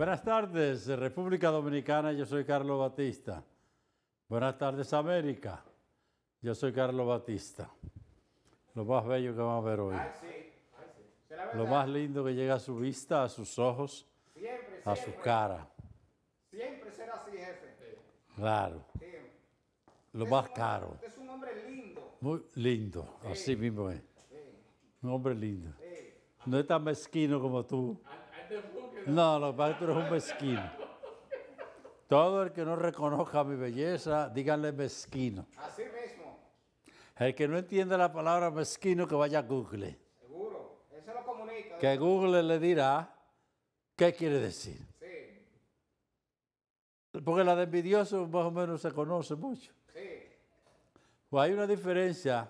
Buenas tardes, República Dominicana, yo soy Carlos Batista. Buenas tardes, América, yo soy Carlos Batista. Lo más bello que vamos a ver hoy. Lo más lindo que llega a su vista, a sus ojos, a su cara. Siempre será así, jefe. Claro. Lo más caro. es un hombre lindo. Muy lindo, así mismo es. Un hombre lindo. No es tan mezquino como tú. No, lo va un mezquino. Todo el que no reconozca mi belleza, díganle mezquino. Así mismo. El que no entiende la palabra mezquino, que vaya a Google. Seguro, eso lo comunica. Que Google le dirá qué quiere decir. Sí. Porque la de envidioso más o menos se conoce mucho. Sí. Pues hay una diferencia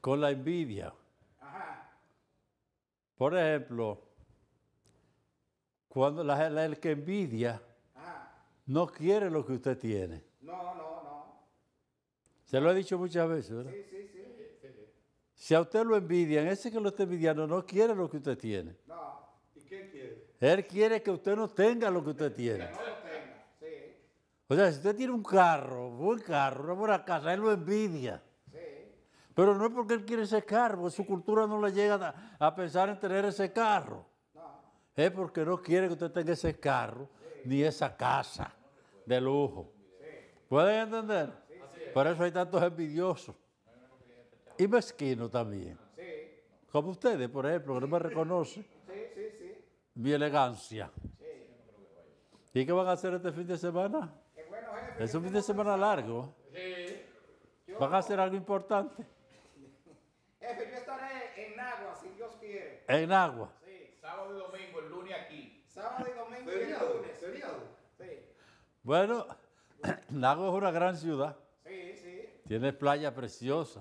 con la envidia. Ajá. Por ejemplo, cuando la, el que envidia ah. no quiere lo que usted tiene. No, no, no. Se lo he dicho muchas veces, ¿verdad? Sí, sí, sí. Si a usted lo envidian, ese que lo está envidiando no quiere lo que usted tiene. No. ¿Y qué quiere? Él quiere que usted no tenga lo que usted tiene. no lo tenga, sí. O sea, si usted tiene un carro, un buen carro, una buena casa, él lo envidia. Pero no es porque él quiere ese carro, su cultura no le llega a, pensar en tener ese carro es porque no quiere que usted tenga ese carro ni esa casa de lujo. ¿Pueden entender? Por eso hay tantos envidiosos y mezquinos también. Como ustedes, por ejemplo, que no me reconocen mi elegancia. ¿Y qué van a hacer este fin de semana? Es un fin de semana largo. ¿Van a hacer algo importante? Jefe, yo estaré en agua, si Dios quiere. En agua. Bueno, Nago es una gran ciudad. Sí, sí. Tiene preciosa. preciosa,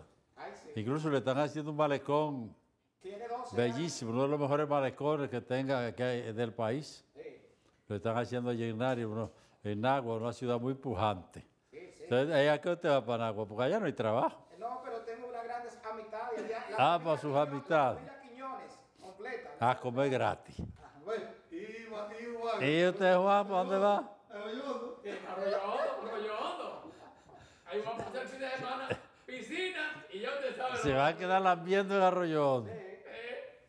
Sí. Incluso le están haciendo un malecón ¿Tiene bellísimo, uno de los mejores malecones que tenga que del país. Sí. Lo están haciendo allí en uno. en agua, una ciudad muy pujante. Sí, sí. Entonces, ¿a qué usted va para Nagua? Porque allá no hay trabajo. Eh, no, pero tengo unas grandes amistades allá. ah, para sus amistades. Quiñones, completa. A ah, comer gratis. Ah, bueno. Y, y, ¿Y usted, Juan, para dónde va? Yo, arroyo hondo, arroyo Ahí vamos a hacer fin de semana, piscina, y Se va a quedar lambiendo el arroyo hondo. ¿Eh?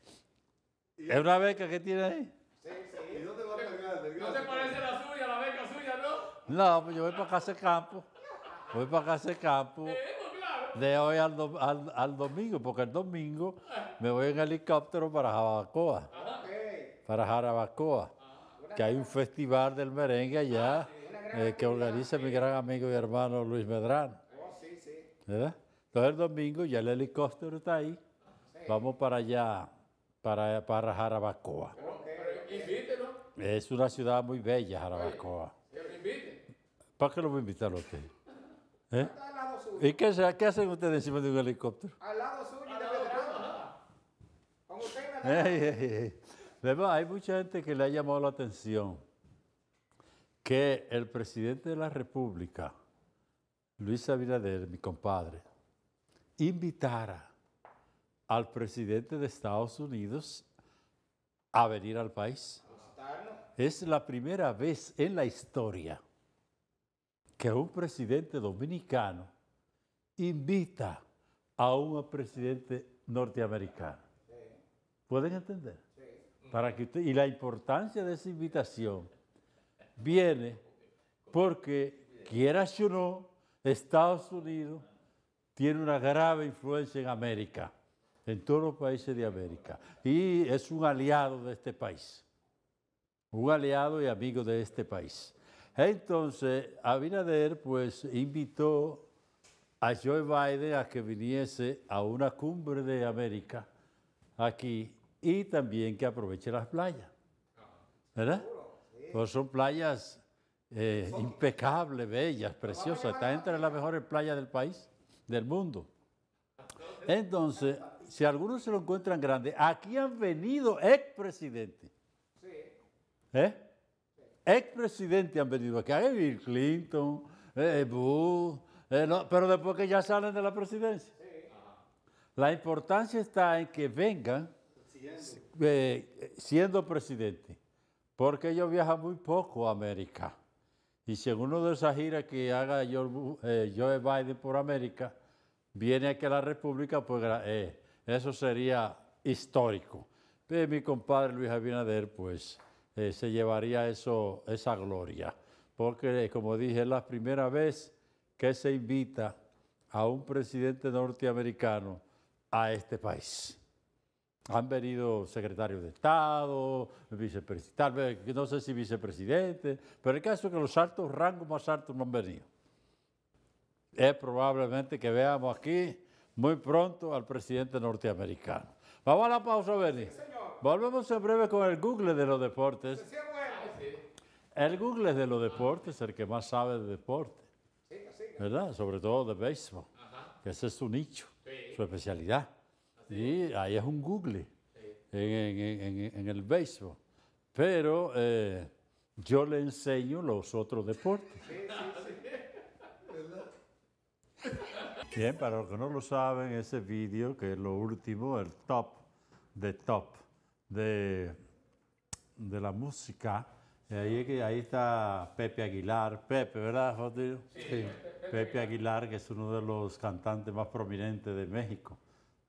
¿Es una beca que tiene ahí? Sí, sí. ¿Y dónde ¿No te parece la suya, la beca suya, no? No, pues yo voy para casa de campo. Voy para casa de campo. Eh, pues de hoy al, al, al, domingo, porque el domingo me voy en helicóptero para Jarabacoa. Para Jarabacoa, ah. que hay un festival del merengue allá. Ah, eh, que organiza mi gran amigo y hermano Luis Medrano. Oh, Entonces el domingo ya el helicóptero está ahí. Vamos para allá, para, para Jarabacoa. es una ciudad muy bella, Jarabacoa. ¿Para qué lo voy a invitar a usted? ¿Eh? ¿Y qué, hacen ustedes encima de un helicóptero? Al lado suyo Hay mucha gente que le ha llamado la atención que el presidente de la República, Luis Abinader, mi compadre, invitara al presidente de Estados Unidos a venir al país. Es la primera vez en la historia que un presidente dominicano invita a un presidente norteamericano. ¿Pueden entender? Para que y la importancia de esa invitación viene porque, quieras o no, Estados Unidos tiene una grave influencia en América, en todos los países de América, y es un aliado de este país, un aliado y amigo de este país. Entonces, Abinader pues invitó a Joe Biden a que viniese a una cumbre de América aquí y también que aproveche las playas. ¿Verdad? Pues son playas eh, impecables, bellas, preciosas. Está entre las mejores playas del país, del mundo. Entonces, si algunos se lo encuentran grande, aquí han venido expresidentes. ¿Eh? Expresidentes han venido aquí. Hay Bill Clinton, eh, eh, Bush, pero después que ya salen de la presidencia. La importancia está en que vengan siendo presidente porque ellos viajan muy poco a América. Y si en uno de esas giras que haga Joe eh, Biden por América, viene aquí a la República, pues eh, eso sería histórico. Pero pues, mi compadre Luis Abinader, pues, eh, se llevaría eso, esa gloria. Porque, como dije, es la primera vez que se invita a un presidente norteamericano a este país. Han venido secretarios de Estado, tal vicepresidentes, no sé si vicepresidente, pero el caso es que los altos rangos más altos no han venido. Es probablemente que veamos aquí muy pronto al presidente norteamericano. Vamos a la pausa, Benny. Volvemos en breve con el Google de los deportes. El Google de los deportes, el que más sabe de deporte. ¿Verdad? Sobre todo de béisbol, que ese es su nicho, su especialidad. Sí, ahí es un Google en, el béisbol. Pero eh, yo le enseño los otros deportes. Bien, para los que no lo saben, ese vídeo, que es lo último, el top de top de, de la música, ahí, está Pepe Aguilar, Pepe, ¿verdad, Sí. Pepe Aguilar, que es uno de los cantantes más prominentes de México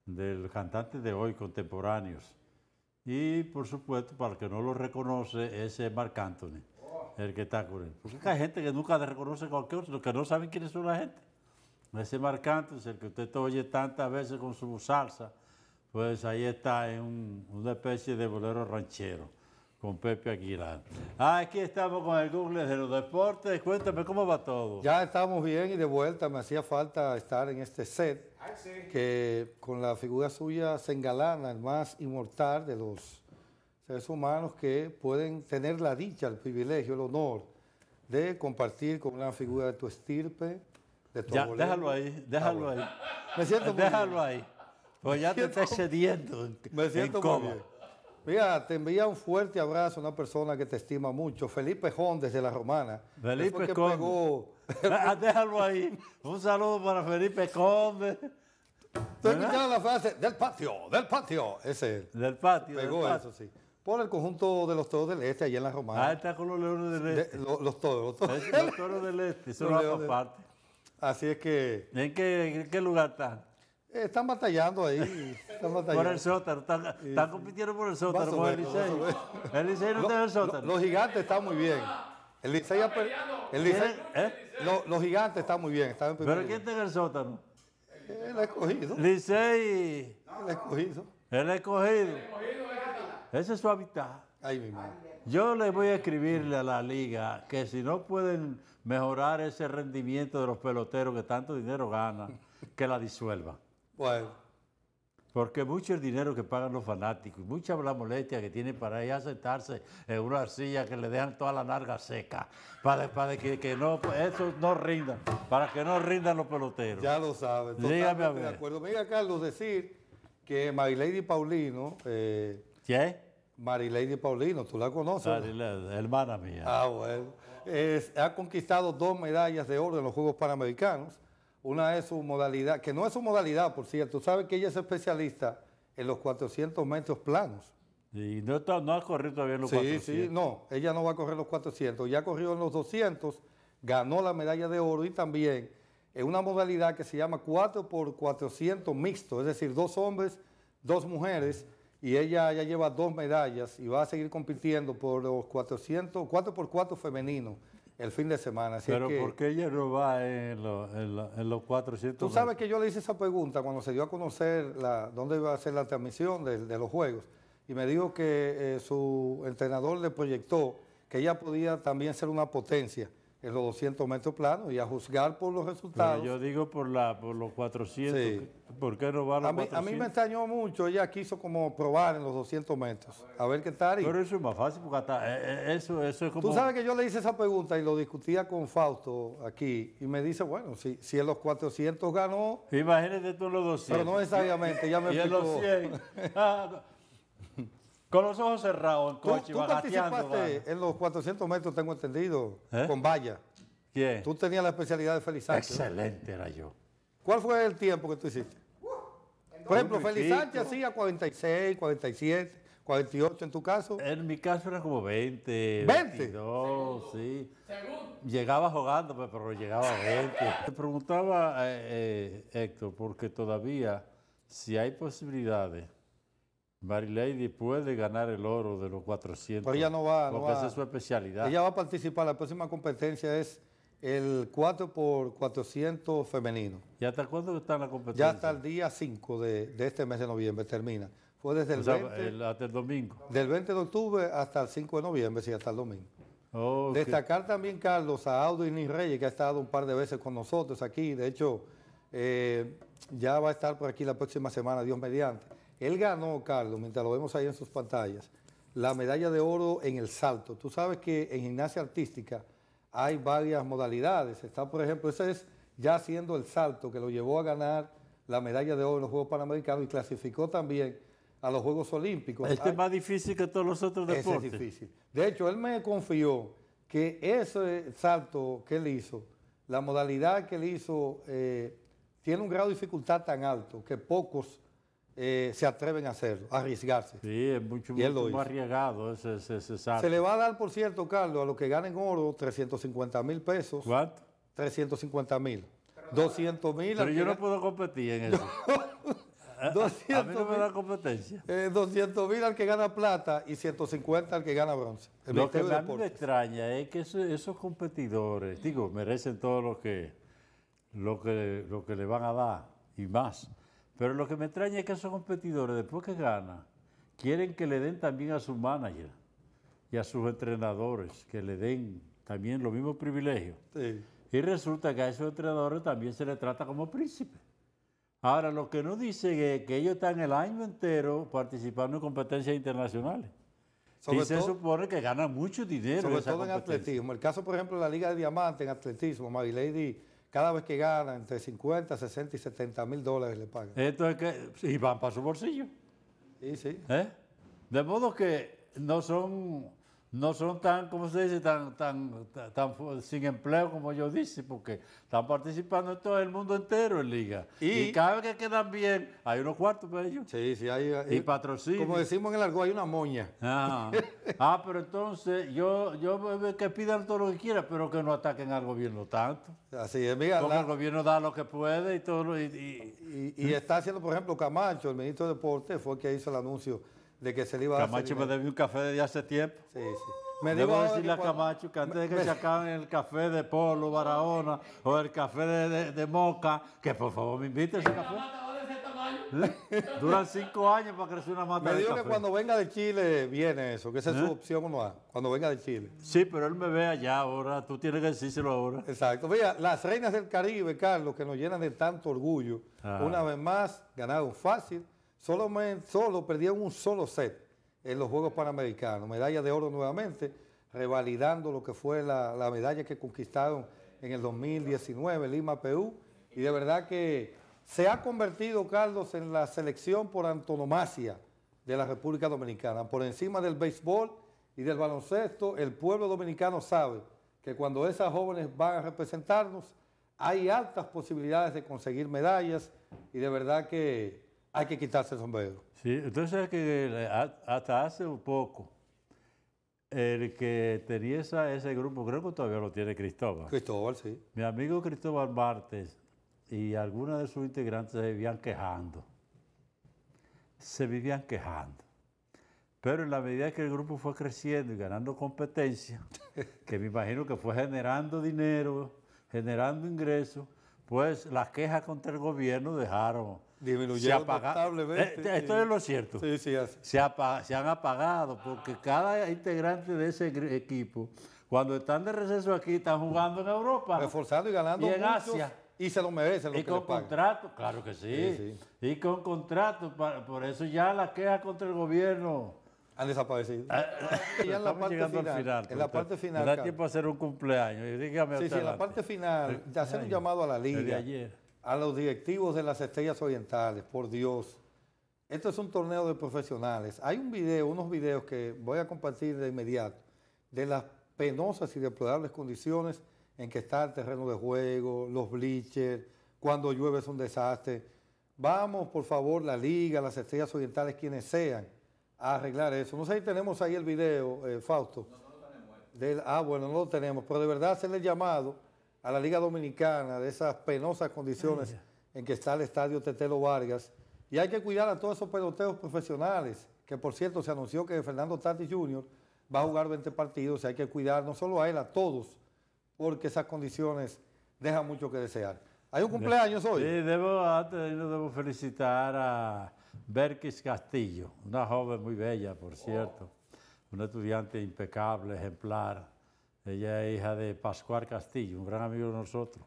del cantante de hoy contemporáneos. Y por supuesto, para que no lo reconoce, ese es eh, Marc Anthony, oh. el que está con él. Porque hay gente que nunca reconoce cualquier otro, los que no saben quiénes son la gente. Ese Marc Anthony, el que usted oye tantas veces con su salsa, pues ahí está en una especie de bolero ranchero con Pepe Aguilar. Aquí estamos con el Google de los deportes. Cuéntame cómo va todo. Ya estamos bien y de vuelta. Me hacía falta estar en este set que con la figura suya se engalana el más inmortal de los seres humanos que pueden tener la dicha, el privilegio, el honor de compartir con una figura de tu estirpe, de tu ya, Déjalo ahí, ah, déjalo ahí. Me siento muy Déjalo ahí. Pues ya te estás cediendo. Me siento en Mira, te envía un fuerte abrazo a una persona que te estima mucho, Felipe Jón, desde La Romana. Felipe Conde. Ah, déjalo ahí. Un saludo para Felipe Conde. ¿Tú escucharon la frase? Del patio, del patio. Ese es Del patio. Pegó del eso, sí. Por el conjunto de los toros del este, allá en La Romana. Ah, está con los leones del este. los toros, los toros. los toros del este, son las dos partes. Así es que... ¿En qué, en qué lugar están? Eh, están batallando ahí. Por el sótano. Están, compitiendo por el sótano con el Licey. El Licey no tiene el sótano. Los gigantes están muy bien. El Licey ha el eh? los, gigantes están muy bien. ¿Pero quién tiene el sótano? El escogido. Licey. El escogido. El escogido. Ese es su hábitat. Ay, mi Yo le voy a escribirle a la liga que si no pueden mejorar ese rendimiento de los peloteros que tanto dinero ganan, que la disuelvan. Porque mucho el dinero que pagan los fanáticos, mucha la molestia que tienen para ella sentarse en una silla que le dejan toda la narga seca, para, para que, no, pues, eso no rindan, para que no rindan los peloteros. Ya lo sabes, Dígame de acuerdo. Mira, Carlos, decir que Marilady Paulino... Eh, ¿Qué? Marilady Paulino, tú la conoces. Marilady, hermana mía. Ah, bueno. ha conquistado dos medallas de oro en los Juegos Panamericanos una de sus modalidades, que no es su modalidad, por cierto, sabe que ella es especialista en los 400 metros planos. Y no, no ha corrido todavía los sí, 400. Sí, no, ella no va a correr los 400, ya corrió en los 200, ganó la medalla de oro y también en una modalidad que se llama 4x400 mixto, es decir, dos hombres, dos mujeres, y ella ya lleva dos medallas y va a seguir compitiendo por los 400, 4x4 femenino el fin de semana. Así Pero ¿por qué ella no va en, los 400? Tú sabes que yo le hice esa pregunta cuando se dio a conocer dónde iba a ser la transmisión de, los Juegos y me dijo que eh, su entrenador le proyectó que ella podía también ser una potencia en los 200 metros planos y a juzgar por los resultados. yo digo por los 400, ¿por qué no los a mí, A mí me extrañó mucho, ella quiso como probar en los 200 metros, a ver qué tal. Pero eso es más fácil, porque hasta eh, eh, eso, eso es como... Tú sabes que yo le hice esa pregunta y lo discutía con Fausto aquí, y me dice, bueno, si, si en los 400 ganó... Imagínate tú en los 200. Pero no necesariamente, ya me y en los 100. Con los ojos cerrados en coche, tú, tú participaste en los 400 metros, tengo entendido, ¿Eh? con valla. ¿Quién? Tú tenías la especialidad de Feliz Sánchez. Excelente era yo. ¿Cuál fue el tiempo que tú hiciste? Por ejemplo, Feliz Sánchez hacía 46, 47, 48 en tu caso. En mi caso era como 20. ¿20? 22, sí. Segundo. Llegaba jugando, pero llegaba a 20. Te preguntaba, eh, eh, Héctor, porque todavía, si hay posibilidades Marilady puede ganar el oro de los 400. Pero ella no va. Porque es su especialidad. Ella va a participar. La próxima competencia es el 4 x 400 femenino. ¿Y hasta cuándo está la competencia? Ya hasta el día 5 de, este mes de noviembre termina. Fue desde el, 20, hasta el domingo. Del 20 de octubre hasta el 5 de noviembre, sí, hasta el domingo. Destacar también, Carlos, a y Nis Reyes, que ha estado un par de veces con nosotros aquí. De hecho, eh, ya va a estar por aquí la próxima semana, Dios mediante él ganó, Carlos, mientras lo vemos ahí en sus pantallas, la medalla de oro en el salto. Tú sabes que en gimnasia artística hay varias modalidades. Está, por ejemplo, ese es ya haciendo el salto que lo llevó a ganar la medalla de oro en los Juegos Panamericanos y clasificó también a los Juegos Olímpicos. Este es ah, más difícil que todos los otros deportes. es difícil. De hecho, él me confió que ese salto que él hizo, la modalidad que él hizo, eh, tiene un grado de dificultad tan alto que pocos eh, se atreven a hacerlo, a arriesgarse. Sí, es mucho, más arriesgado ese, Se le va a dar, por cierto, Carlos, a los que ganen oro, 350 mil pesos. ¿Cuánto? 350 mil. 200 mil. Pero yo no puedo competir en eso. 200, a mí no me da competencia. Eh, 200 mil al que gana plata y 150 al que gana bronce. lo que me extraña es que esos, competidores, digo, merecen todo lo que, lo, que, lo que le van a dar y más. Pero lo que me extraña es que esos competidores, después que ganan, quieren que le den también a sus managers y a sus entrenadores, que le den también los mismos privilegios. Y resulta que a esos entrenadores también se les trata como príncipe. Ahora, lo que no dicen es que ellos están el año entero participando en competencias internacionales. se supone que ganan mucho dinero. Sobre todo en atletismo. El caso, por ejemplo, de la Liga de Diamante en atletismo, Lady... Cada vez que gana, entre 50, 60 y 70 mil dólares le pagan. Esto es que, y van para su bolsillo. Sí, sí. ¿Eh? De modo que no son no son tan, como se dice, tan, tan, tan, sin empleo como yo dice, porque están participando en todo el mundo entero en liga. Y, cada vez que quedan bien, hay unos cuartos para ellos. Sí, sí, hay. Eh, y Como decimos en el argot, hay una moña. Ah, ah pero entonces yo, yo que pidan todo lo que quieran, pero que no ataquen al gobierno tanto. Así es, mira. el gobierno da lo que puede y todo. Lo, y, y, y, está haciendo, por ejemplo, Camacho, el ministro de Deportes, fue el que hizo el anuncio de que se iba a Camacho me debió un café de hace tiempo. Sí, sí. Me Debo a Camacho que antes de que se acaben el café de Polo, Barahona o el café de, Moca, que por favor me invite ese café. Duran cinco años para crecer una mata. Me dijo que cuando venga de Chile viene eso, que esa es su ¿Eh? opción cuando venga de Chile. Sí, pero él me ve allá ahora, tú tienes que decírselo ahora. Exacto. Mira, las reinas del Caribe, Carlos, que nos llenan de tanto orgullo, ah. una vez más ganaron fácil Solo, solo perdieron un solo set en los Juegos Panamericanos. Medalla de oro nuevamente, revalidando lo que fue la, la medalla que conquistaron en el 2019, Lima, Perú. Y de verdad que se ha convertido, Carlos, en la selección por antonomasia de la República Dominicana. Por encima del béisbol y del baloncesto, el pueblo dominicano sabe que cuando esas jóvenes van a representarnos, hay altas posibilidades de conseguir medallas y de verdad que hay que quitarse el sombrero. Sí, entonces que eh, hasta hace un poco, el que tenía ese grupo, creo que todavía lo tiene Cristóbal. Cristóbal, sí. Mi amigo Cristóbal Martes y algunos de sus integrantes se vivían quejando. Se vivían quejando. Pero en la medida que el grupo fue creciendo y ganando competencia, que me imagino que fue generando dinero, generando ingresos, pues las quejas contra el gobierno dejaron... Disminuyeron notablemente. Eh, eh, esto es lo cierto. Sí, sí, Se, han apagado porque cada integrante de ese equipo, cuando están de receso aquí, están jugando en Europa. Reforzando y ganando. Y en Asia. Y se lo merecen. Lo y con contrato, claro que sí, Y con contrato, por eso ya las quejas contra el gobierno han desaparecido. Ah, ah, en la parte final, En la parte final. tiempo a hacer un cumpleaños. sí, sí, en la parte final, de hacer un llamado a la liga, a los directivos de las Estrellas Orientales, por Dios. Esto es un torneo de profesionales. Hay un video, unos videos que voy a compartir de inmediato, de las penosas y deplorables condiciones en que está el terreno de juego, los bleachers, cuando llueve es un desastre. Vamos, por favor, la liga, las Estrellas Orientales, quienes sean arreglar eso. No sé si tenemos ahí el video, eh, Fausto. ah, bueno, no lo tenemos, pero de verdad hacerle llamado a la Liga Dominicana de esas penosas condiciones en que está el estadio Tetelo Vargas. Y hay que cuidar a todos esos peloteos profesionales, que por cierto se anunció que Fernando Tati Jr. va a jugar 20 partidos y hay que cuidar no solo a él, a todos, porque esas condiciones dejan mucho que desear. Hay un cumpleaños hoy. Sí, debo, antes de irnos, debo felicitar a Berkis Castillo, una joven muy bella, por cierto, una estudiante impecable, ejemplar. Ella es hija de Pascual Castillo, un gran amigo de nosotros.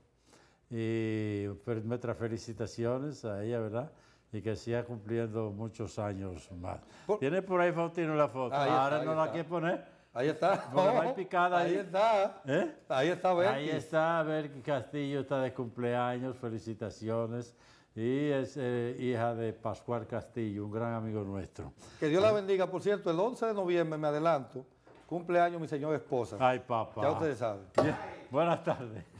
Y pues, nuestras felicitaciones a ella, ¿verdad? y que siga cumpliendo muchos años más. Tiene por ahí Faustino la foto. Ahora no la quiere poner. Ahí está. Porque picada ahí. ahí. está. ¿Eh? Ahí está Berkis. Ahí está Berkis Castillo, está de cumpleaños, felicitaciones y es eh, hija de Pascual Castillo, un gran amigo nuestro. Que Dios la eh. bendiga. Por cierto, el 11 de noviembre, me adelanto, cumpleaños mi señora esposa. Ay, papá. Ya ustedes saben. Buenas tardes.